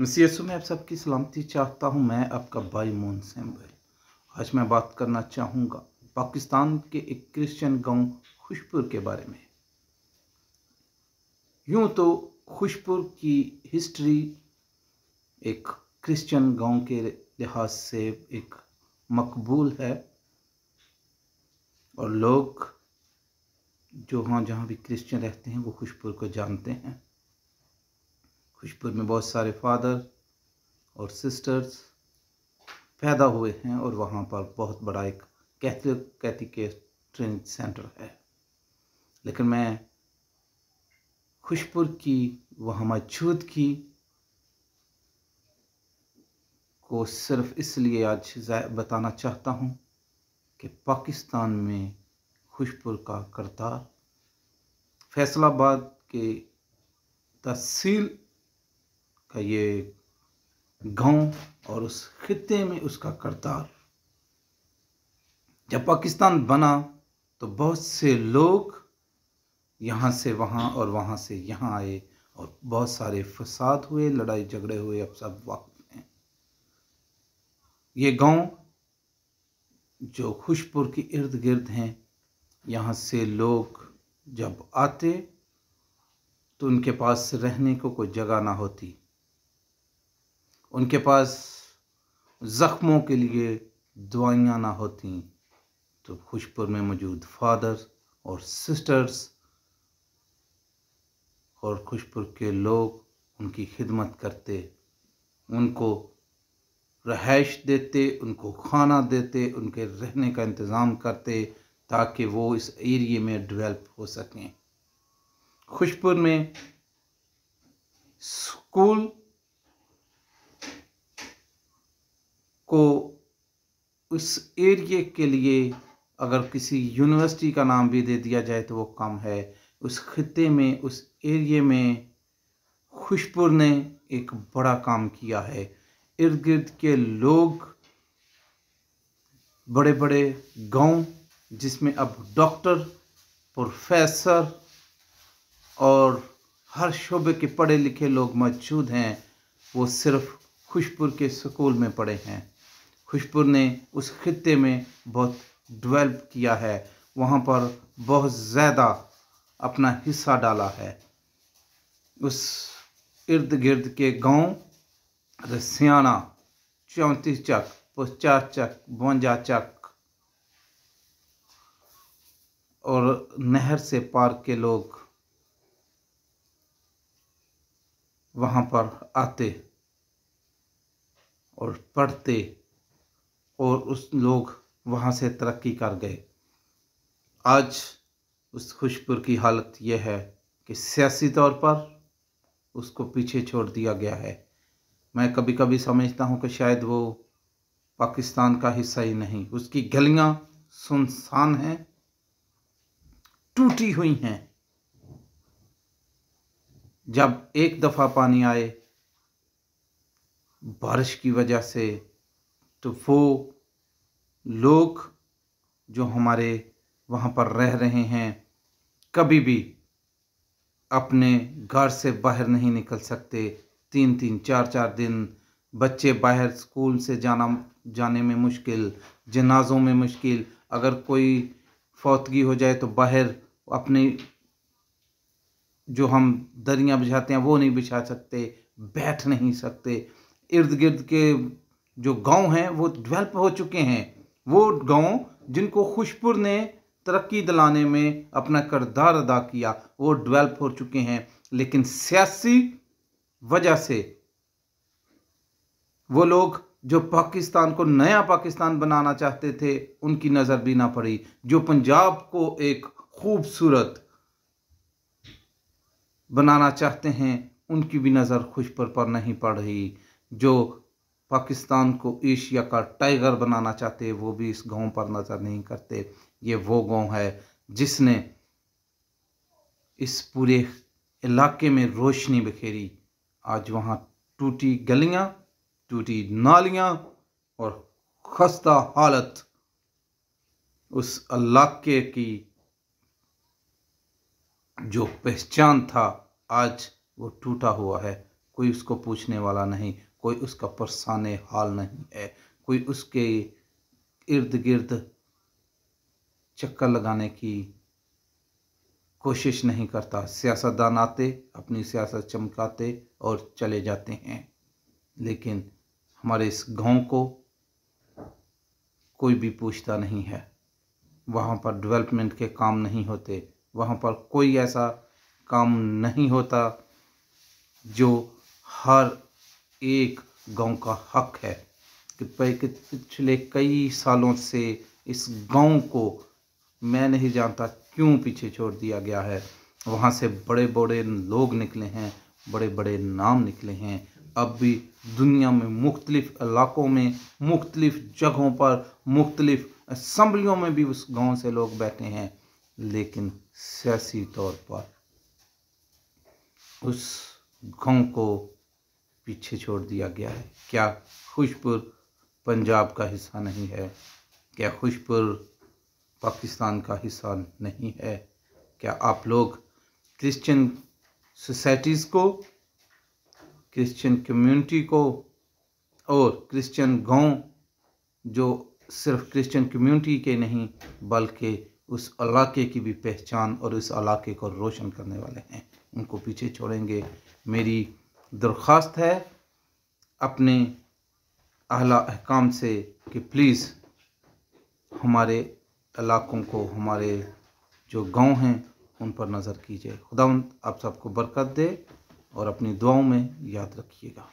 मसीसु में आप सबकी सलामती चाहता हूं मैं आपका भाई मोहन भाई आज मैं बात करना चाहूंगा पाकिस्तान के एक क्रिश्चियन गांव खुशपुर के बारे में यूं तो खुशपुर की हिस्ट्री एक क्रिश्चियन गांव के लिहाज से एक मकबूल है और लोग जो हाँ जहाँ भी क्रिश्चियन रहते हैं वो खुशपुर को जानते हैं खुशपुर में बहुत सारे फादर और सिस्टर्स पैदा हुए हैं और वहाँ पर बहुत बड़ा एक कैथलिक कैथिक ट्रेनिंग सेंटर है लेकिन मैं खुशपुर की वहाँ मौजूद की को सिर्फ इसलिए आज बताना चाहता हूँ कि पाकिस्तान में खुशपुर का करतार फैसलाबाद के तहसील ये गांव और उस खत्े में उसका करतार जब पाकिस्तान बना तो बहुत से लोग यहाँ से वहाँ और वहाँ से यहाँ आए और बहुत सारे फसाद हुए लड़ाई झगड़े हुए अब सब वक्त हैं ये गांव जो खुशपुर के इर्द गिर्द हैं यहाँ से लोग जब आते तो उनके पास रहने को कोई जगह ना होती उनके पास ज़ख्मों के लिए दवाइयाँ ना होती तो खुशपुर में मौजूद फादर और सिस्टर्स और खुशपुर के लोग उनकी खिदमत करते उनको रहाइश देते उनको खाना देते उनके रहने का इंतज़ाम करते ताकि वो इस एरिए में डेवलप हो सकें खुशपुर में स्कूल को उस एरिए के लिए अगर किसी यूनिवर्सिटी का नाम भी दे दिया जाए तो वो कम है उस खत्े में उस एरिए में खुशपुर ने एक बड़ा काम किया है इर्द गिर्द के लोग बड़े बड़े गांव जिसमें अब डॉक्टर प्रोफेसर और हर शोबे के पढ़े लिखे लोग मौजूद हैं वो सिर्फ खुशपुर के स्कूल में पढ़े हैं खुशपुर ने उस खत्े में बहुत डेवलप किया है वहाँ पर बहुत ज़्यादा अपना हिस्सा डाला है उस इर्द गिर्द के गांव रसियाना चौंतीस चक पचास चक बवंजा चक और नहर से पार के लोग वहाँ पर आते और पढ़ते और उस लोग वहाँ से तरक्की कर गए आज उस खुशपुर की हालत यह है कि सियासी तौर पर उसको पीछे छोड़ दिया गया है मैं कभी कभी समझता हूँ कि शायद वो पाकिस्तान का हिस्सा ही नहीं उसकी गलियाँ सुनसान हैं टूटी हुई हैं जब एक दफ़ा पानी आए बारिश की वजह से तो वो लोग जो हमारे वहाँ पर रह रहे हैं कभी भी अपने घर से बाहर नहीं निकल सकते तीन तीन चार चार दिन बच्चे बाहर स्कूल से जाना जाने में मुश्किल जनाजों में मुश्किल अगर कोई फौतगी हो जाए तो बाहर अपनी जो हम दरियाँ बिछाते हैं वो नहीं बिछा सकते बैठ नहीं सकते इर्द गिर्द के जो गांव हैं वो डेवलप हो चुके हैं वो गांव जिनको खुशपुर ने तरक्की दिलाने में अपना करदार अदा किया वो डेवलप हो चुके हैं लेकिन सियासी वजह से वो लोग जो पाकिस्तान को नया पाकिस्तान बनाना चाहते थे उनकी नज़र भी ना पड़ी जो पंजाब को एक खूबसूरत बनाना चाहते हैं उनकी भी नज़र खुश पर पर नहीं पड़ रही जो पाकिस्तान को एशिया का टाइगर बनाना चाहते वो भी इस गांव पर नज़र नहीं करते ये वो गांव है जिसने इस पूरे इलाके में रोशनी बिखेरी आज वहाँ टूटी गलियाँ टूटी नालियाँ और खस्ता हालत उस इलाके की जो पहचान था आज वो टूटा हुआ है कोई उसको पूछने वाला नहीं कोई उसका परसान हाल नहीं है कोई उसके इर्द गिर्द चक्कर लगाने की कोशिश नहीं करता सियासतदान आते अपनी सियासत चमकाते और चले जाते हैं लेकिन हमारे इस गांव को कोई भी पूछता नहीं है वहाँ पर डेवलपमेंट के काम नहीं होते वहाँ पर कोई ऐसा काम नहीं होता जो हर एक गांव का हक है कि पिछले कई सालों से इस गांव को मैं नहीं जानता क्यों पीछे छोड़ दिया गया है वहां से बड़े बड़े लोग निकले हैं बड़े बड़े नाम निकले हैं अब भी दुनिया में मुख्तलिफ इलाक़ों में मुख्तलिफ जगहों पर मुख्तलिफ असम्बलियों में भी उस गांव से लोग बैठे हैं लेकिन सियासी तौर पर उस गांव को पीछे छोड़ दिया गया है क्या खुशपुर पंजाब का हिस्सा नहीं है क्या खुशपुर पाकिस्तान का हिस्सा नहीं है क्या आप लोग क्रिश्चियन सोसाइटीज़ को क्रिश्चियन कम्युनिटी को और क्रिश्चियन गांव जो सिर्फ क्रिश्चियन कम्युनिटी के नहीं बल्कि उस इलाके की भी पहचान और उस इलाके को रोशन करने वाले हैं उनको पीछे छोड़ेंगे मेरी दरख्वास्त है अपने अहला अहकाम से कि प्लीज़ हमारे इलाकों को हमारे जो गांव हैं उन पर नज़र कीजिए खुदा आप सबको बरकत दे और अपनी दुआओं में याद रखिएगा